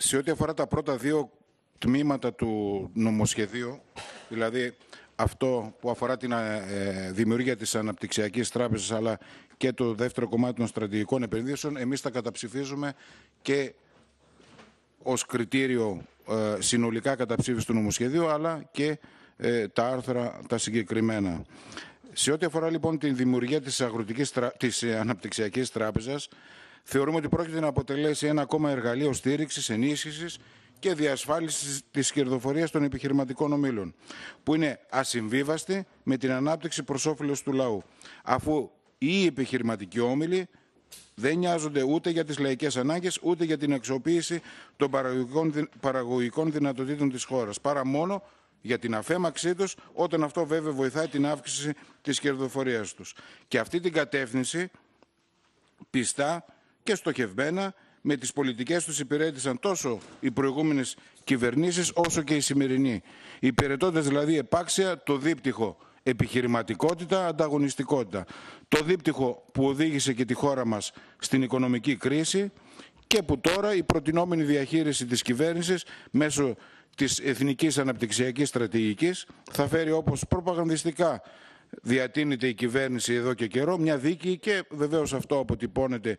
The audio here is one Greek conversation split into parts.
Σε ό,τι αφορά τα πρώτα δύο τμήματα του νομοσχεδίου, δηλαδή αυτό που αφορά την ε, ε, δημιουργία της αναπτυξιακής τράπεζας αλλά και το δεύτερο κομμάτι των στρατηγικών επενδύσεων, εμείς τα καταψηφίζουμε και ως κριτήριο ε, συνολικά καταψήφιση του νομοσχεδίου αλλά και τα άρθρα τα συγκεκριμένα. Σε ό,τι αφορά λοιπόν τη δημιουργία της, αγροτικής, της αναπτυξιακής τράπεζας, θεωρούμε ότι πρόκειται να αποτελέσει ένα ακόμα εργαλείο στήριξης, ενίσχυσης και διασφάλισης της κερδοφορίας των επιχειρηματικών ομίλων, που είναι ασυμβίβαστη με την ανάπτυξη προς όφελος του λαού, αφού οι επιχειρηματικοί όμιλοι δεν νοιάζονται ούτε για τις λαϊκές ανάγκες, ούτε για την αξιοποίηση των παραγωγικών, δυνατοτήτων της χώρας. παρά μόνο για την αφέμαξή τους, όταν αυτό βέβαια βοηθάει την αύξηση της κερδοφορίας τους. Και αυτή την κατεύθυνση πιστά και στοχευμένα με τις πολιτικές τους υπηρέτησαν τόσο οι προηγούμενες κυβερνήσεις όσο και οι σημερινοί. Υπηρετώντας δηλαδή επάξια το δίπτυχο επιχειρηματικότητα, ανταγωνιστικότητα. Το δίπτυχο που οδήγησε και τη χώρα μας στην οικονομική κρίση και που τώρα η προτινόμενη διαχείριση της κυβέρνησης μέσω της Εθνικής Αναπτυξιακής Στρατηγικής θα φέρει όπως προπαγανδιστικά διατείνεται η κυβέρνηση εδώ και καιρό μια δίκη και βεβαίως αυτό αποτυπώνεται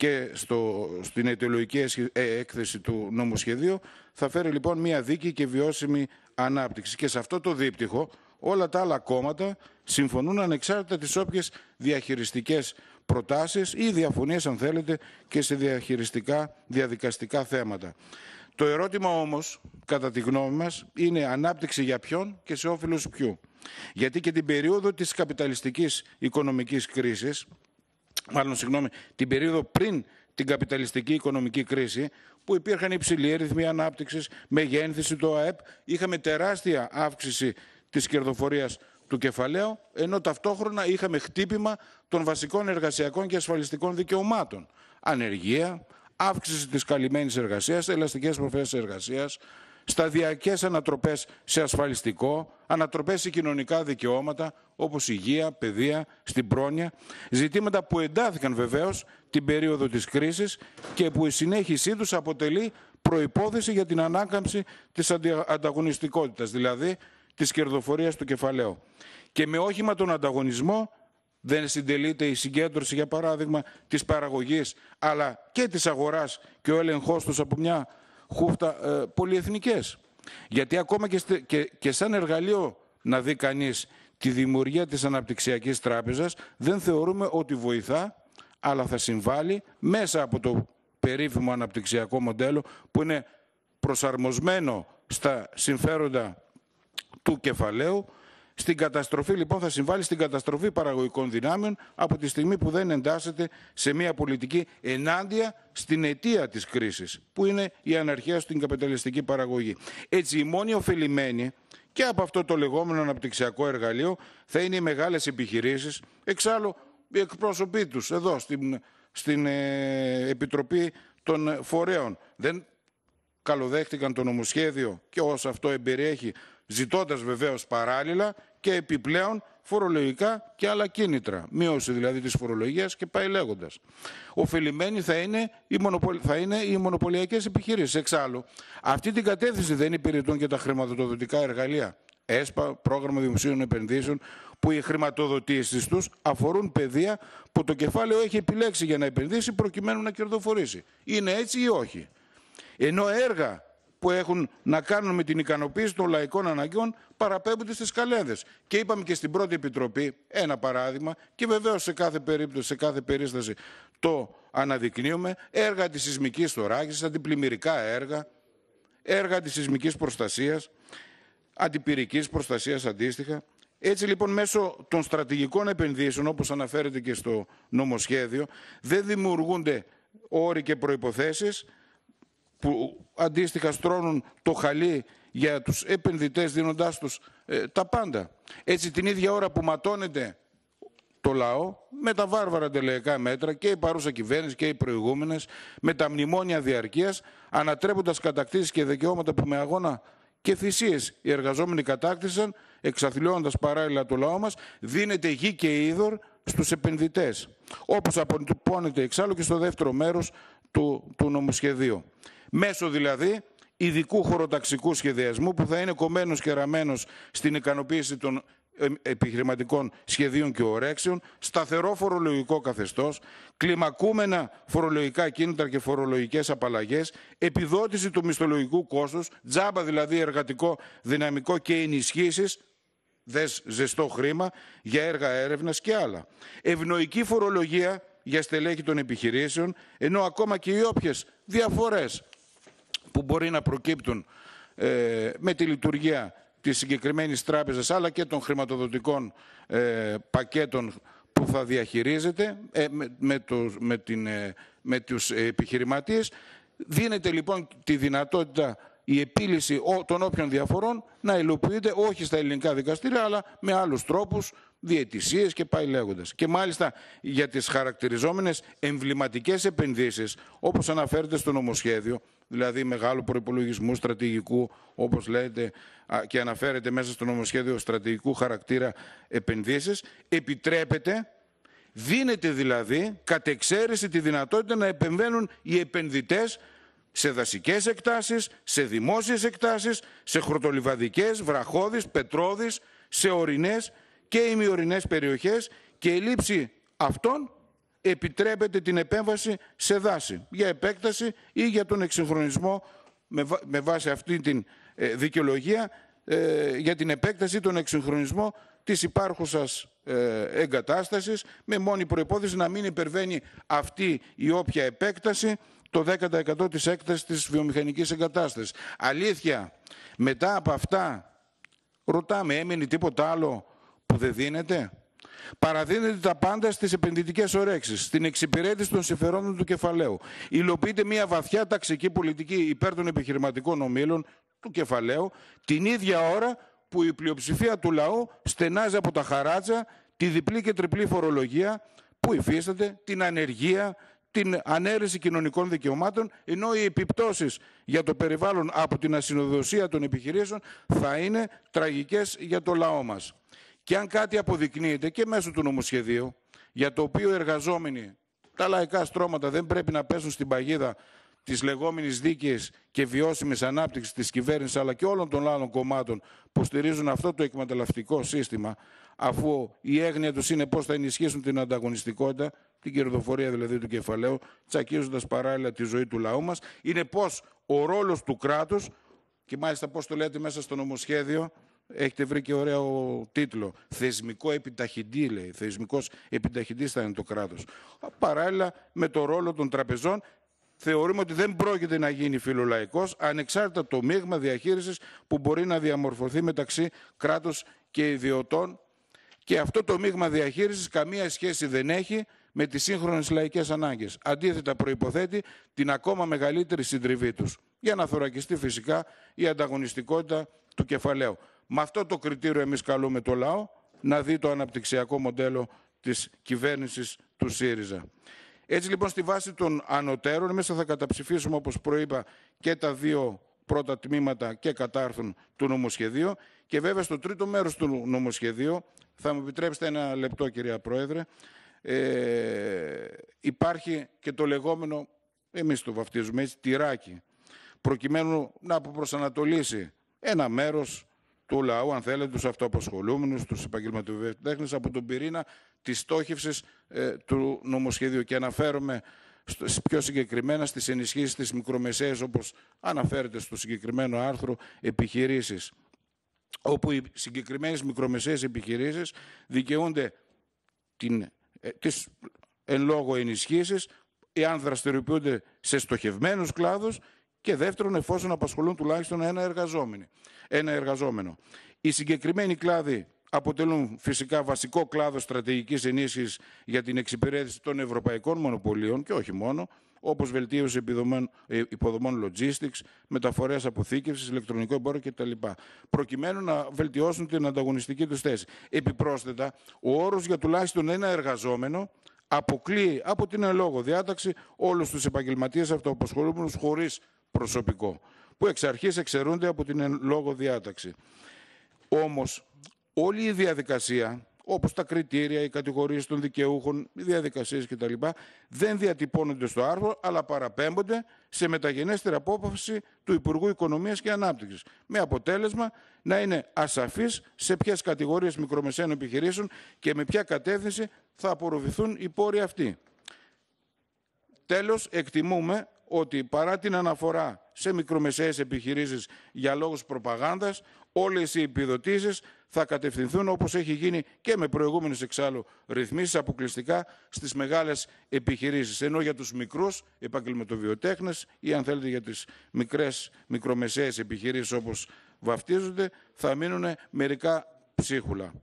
και στο, στην αιτιολογική ε, έκθεση του νομοσχεδίου θα φέρει λοιπόν μια δίκη και βιώσιμη ανάπτυξη. Και σε αυτό το δίπτυχο όλα τα άλλα κόμματα συμφωνούν ανεξάρτητα τις όποιες διαχειριστικές προτάσεις ή διαφωνίες αν θέλετε και σε διαχειριστικά διαδικαστικά θέματα. Το ερώτημα όμως, κατά τη γνώμη μας, είναι ανάπτυξη για ποιον και σε όφελος ποιου. Γιατί και την περίοδο της καπιταλιστικής οικονομικής κρίσης, μάλλον συγγνώμη, την περίοδο πριν την καπιταλιστική οικονομική κρίση, που υπήρχαν υψηλοί ρυθμοί ανάπτυξης, μεγένθηση του ΑΕΠ, είχαμε τεράστια αύξηση της κερδοφορίας του κεφαλαίου, ενώ ταυτόχρονα είχαμε χτύπημα των βασικών εργασιακών και ασφαλιστικών δικαιωμάτων. Ανεργία, αύξηση της καλυμμένης εργασίας, ελαστικές προφέσεις εργασίας, σταδιακές ανατροπές σε ασφαλιστικό, ανατροπές σε κοινωνικά δικαιώματα όπως υγεία, παιδεία, στην πρόνοια, ζητήματα που εντάθηκαν βεβαίως την περίοδο της κρίσης και που η συνέχισή τους αποτελεί προπόθεση για την ανάκαμψη της ανταγωνιστικότητας, δηλαδή της κερδοφορίας του κεφαλαίου. Και με όχημα τον ανταγωνισμό δεν συντελείται η συγκέντρωση, για παράδειγμα, της παραγωγής, αλλά και της αγοράς και ο έλεγχός τους από μια χούφτα ε, πολυεθνικές. Γιατί ακόμα και, σαν εργαλείο να δει κανείς τη δημιουργία της αναπτυξιακής τράπεζας δεν θεωρούμε ότι βοηθά, αλλά θα συμβάλλει μέσα από το περίφημο αναπτυξιακό μοντέλο που είναι προσαρμοσμένο στα συμφέροντα του κεφαλαίου στην καταστροφή λοιπόν θα συμβάλλει στην καταστροφή παραγωγικών δυνάμεων από τη στιγμή που δεν εντάσσεται σε μια πολιτική ενάντια στην αιτία της κρίσης που είναι η αναρχία στην καπιταλιστική παραγωγή. Έτσι οι μόνοι ωφελημένοι και από αυτό το λεγόμενο αναπτυξιακό εργαλείο θα είναι οι μεγάλες επιχειρήσεις. Εξάλλου οι εκπρόσωποι τους εδώ στην, στην ε, Επιτροπή των Φορέων δεν καλοδέχτηκαν το νομοσχέδιο και όσο αυτό εμπεριέχει ζητώντας βεβαίως παράλληλα και επιπλέον φορολογικά και άλλα κίνητρα. Μείωση δηλαδή της φορολογίας και πάει λέγοντας. Οφελημένοι θα είναι οι, μονοπολι... θα μονοπωλιακές επιχειρήσεις. Εξάλλου, αυτή την κατεύθυνση δεν υπηρετούν και τα χρηματοδοτικά εργαλεία. ΕΣΠΑ, πρόγραμμα δημοσίων επενδύσεων, που οι χρηματοδοτήσεις τους αφορούν παιδεία που το κεφάλαιο έχει επιλέξει για να επενδύσει προκειμένου να κερδοφορήσει. Είναι έτσι ή όχι. Ενώ έργα που έχουν να κάνουν με την ικανοποίηση των λαϊκών αναγκών παραπέμπονται στις καλένδε. Και είπαμε και στην πρώτη επιτροπή ένα παράδειγμα και βεβαίως σε κάθε περίπτωση, σε κάθε περίσταση το αναδεικνύουμε. Έργα της σεισμικής θωράκισης, αντιπλημμυρικά έργα, έργα της σεισμικής προστασίας, αντιπυρικής προστασίας αντίστοιχα. Έτσι λοιπόν μέσω των στρατηγικών επενδύσεων όπως αναφέρεται και στο νομοσχέδιο δεν δημιουργούνται όροι και προϋποθέσεις που αντίστοιχα στρώνουν το χαλί για τους επενδυτές δίνοντάς τους ε, τα πάντα. Έτσι την ίδια ώρα που ματώνεται το λαό με τα βάρβαρα τελεϊκά μέτρα και η παρούσα κυβέρνηση και οι προηγούμενες με τα μνημόνια διαρκείας ανατρέποντας κατακτήσεις και δικαιώματα που με αγώνα και θυσίες οι εργαζόμενοι κατάκτησαν εξαθλιώνοντας παράλληλα το λαό μας δίνεται γη και είδωρ στους επενδυτές όπως αποτυπώνεται εξάλλου και στο δεύτερο μέρος του, του νομοσχεδίου. Μέσω δηλαδή ειδικού χωροταξικού σχεδιασμού που θα είναι κομμένος και ραμμένος στην ικανοποίηση των ε, επιχειρηματικών σχεδίων και ορέξεων, σταθερό φορολογικό καθεστώς, κλιμακούμενα φορολογικά κίνητρα και φορολογικές απαλλαγές, επιδότηση του μισθολογικού κόστους, τζάμπα δηλαδή εργατικό δυναμικό και ενισχύσεις, δες ζεστό χρήμα, για έργα έρευνας και άλλα. Ευνοϊκή φορολογία για στελέχη των επιχειρήσεων, ενώ ακόμα και οι όποιες διαφορές που μπορεί να προκύπτουν ε, με τη λειτουργία της συγκεκριμένης τράπεζας αλλά και των χρηματοδοτικών ε, πακέτων που θα διαχειρίζεται ε, με, με, την, με τους επιχειρηματίες. Δίνεται λοιπόν τη δυνατότητα η επίλυση των όποιων διαφορών να υλοποιείται όχι στα ελληνικά δικαστήρια, αλλά με άλλους τρόπους, διαιτησίες και πάει λέγοντας. Και μάλιστα για τις χαρακτηριζόμενες εμβληματικές επενδύσεις, όπως αναφέρεται στο νομοσχέδιο, δηλαδή μεγάλου προπολογισμού στρατηγικού, όπως λέτε και αναφέρεται μέσα στο νομοσχέδιο στρατηγικού χαρακτήρα επενδύσεις, επιτρέπεται Δίνεται δηλαδή κατεξαίρεση τη δυνατότητα να επεμβαίνουν οι επενδυτές σε δασικές εκτάσεις, σε δημόσιες εκτάσεις, σε χρωτολιβαδικές, βραχώδεις, πετρώδεις, σε ορεινές και ημιορεινές περιοχές και η λήψη αυτών επιτρέπεται την επέμβαση σε δάση για επέκταση ή για τον εξυγχρονισμό με, βάση αυτή την ε, δικαιολογία ε, για την επέκταση ή τον εξυγχρονισμό της υπάρχουσας ε, εγκατάστασης με μόνη προϋπόθεση να μην υπερβαίνει αυτή η όποια επέκταση το 10% της έκτασης της βιομηχανικής εγκατάστασης. Αλήθεια, μετά από αυτά, ρωτάμε, έμεινε τίποτα άλλο που δεν δίνεται. Παραδίνεται τα πάντα στις επενδυτικές ωρέξεις, στην εξυπηρέτηση των συμφερόντων του κεφαλαίου. Υλοποιείται μια βαθιά ταξική πολιτική υπέρ των επιχειρηματικών ομήλων του κεφαλαίου, την ίδια ώρα που η πλειοψηφία του λαού στενάζει από τα χαράτσα τη διπλή και τριπλή φορολογία που υφίσταται, την ανεργία την ανέρεση κοινωνικών δικαιωμάτων, ενώ οι επιπτώσεις για το περιβάλλον από την ασυνοδοσία των επιχειρήσεων θα είναι τραγικές για το λαό μας. Και αν κάτι αποδεικνύεται και μέσω του νομοσχεδίου, για το οποίο οι εργαζόμενοι, τα λαϊκά στρώματα δεν πρέπει να πέσουν στην παγίδα της λεγόμενης δίκαιη και βιώσιμης ανάπτυξης της κυβέρνησης αλλά και όλων των άλλων κομμάτων που στηρίζουν αυτό το εκμεταλλευτικό σύστημα, αφού η έγνοια τους είναι πώς θα ενισχύσουν την ανταγωνιστικότητα, την κερδοφορία δηλαδή του κεφαλαίου, τσακίζοντας παράλληλα τη ζωή του λαού μας, είναι πώς ο ρόλος του κράτους και μάλιστα πώς το λέτε μέσα στο νομοσχέδιο, έχετε βρει και ωραίο τίτλο. Θεσμικό επιταχυντή, λέει. Θεσμικός επιταχυντής θα είναι το κράτος. Παράλληλα με το ρόλο των τραπεζών, θεωρούμε ότι δεν πρόκειται να γίνει φιλολαϊκός, ανεξάρτητα το μείγμα διαχείρισης που μπορεί να διαμορφωθεί μεταξύ κράτους και ιδιωτών και αυτό το μείγμα διαχείρισης καμία σχέση δεν έχει με τις σύγχρονες λαϊκές ανάγκες. Αντίθετα προϋποθέτει την ακόμα μεγαλύτερη συντριβή τους για να θωρακιστεί φυσικά η ανταγωνιστικότητα του κεφαλαίου. Με αυτό το κριτήριο εμείς καλούμε το λαό να δει το αναπτυξιακό μοντέλο της κυβέρνησης του ΣΥΡΙΖΑ. Έτσι λοιπόν στη βάση των ανωτέρων μέσα θα καταψηφίσουμε όπως προείπα και τα δύο πρώτα τμήματα και κατάρθουν του νομοσχεδίου και βέβαια στο τρίτο μέρος του νομοσχεδίου, θα μου επιτρέψετε ένα λεπτό κυρία Πρόεδρε, ε, υπάρχει και το λεγόμενο, εμείς το βαφτίζουμε έτσι, τυράκι, προκειμένου να προσανατολίσει ένα μέρος του λαού, αν θέλετε, τους αυτοαπασχολούμενους, τους επαγγελματιοδέχνες, από τον πυρήνα της στόχευσης ε, του νομοσχεδίου. Και αναφέρομαι πιο συγκεκριμένα στις ενισχύσεις της μικρομεσαίας, όπως αναφέρεται στο συγκεκριμένο άρθρο, επιχειρήσεις όπου οι συγκεκριμένες μικρομεσαίες επιχειρήσεις δικαιούνται την, ε, τις εν λόγω ενισχύσεις εάν δραστηριοποιούνται σε στοχευμένους κλάδους και δεύτερον εφόσον απασχολούν τουλάχιστον ένα, εργαζόμενο. ένα εργαζόμενο. Οι συγκεκριμένοι κλάδοι αποτελούν φυσικά βασικό κλάδο στρατηγικής ενίσχυσης για την εξυπηρέτηση των ευρωπαϊκών μονοπωλίων και όχι μόνο, όπως βελτίωση ε, υποδομών logistics, μεταφορές αποθήκευσης, ηλεκτρονικό εμπόριο κτλ. Προκειμένου να βελτιώσουν την ανταγωνιστική τους θέση. Επιπρόσθετα, ο όρος για τουλάχιστον ένα εργαζόμενο αποκλείει από την ελόγω διάταξη όλους τους επαγγελματίες αυτοαπασχολούμενους χωρίς προσωπικό, που εξ αρχής εξαιρούνται από την εν διάταξη. Όμως, όλη η διαδικασία όπως τα κριτήρια, οι κατηγορίες των δικαιούχων, οι διαδικασίες κτλ., δεν διατυπώνονται στο άρθρο, αλλά παραπέμπονται σε μεταγενέστερη απόφαση του Υπουργού Οικονομίας και Ανάπτυξης. Με αποτέλεσμα να είναι ασαφής σε ποιες κατηγορίες μικρομεσαίων επιχειρήσεων και με ποια κατεύθυνση θα απορροφηθούν οι πόροι αυτοί. Τέλος, εκτιμούμε ότι παρά την αναφορά σε μικρομεσαίες επιχειρήσεις για λόγους προπαγάνδας, όλες οι επιδοτήσεις θα κατευθυνθούν όπως έχει γίνει και με προηγούμενες εξάλλου ρυθμίσεις αποκλειστικά στις μεγάλες επιχειρήσεις. Ενώ για τους μικρούς επαγγελματοβιοτέχνες ή αν θέλετε για τις μικρές μικρομεσαίες επιχειρήσεις όπως βαφτίζονται θα μείνουν μερικά ψίχουλα.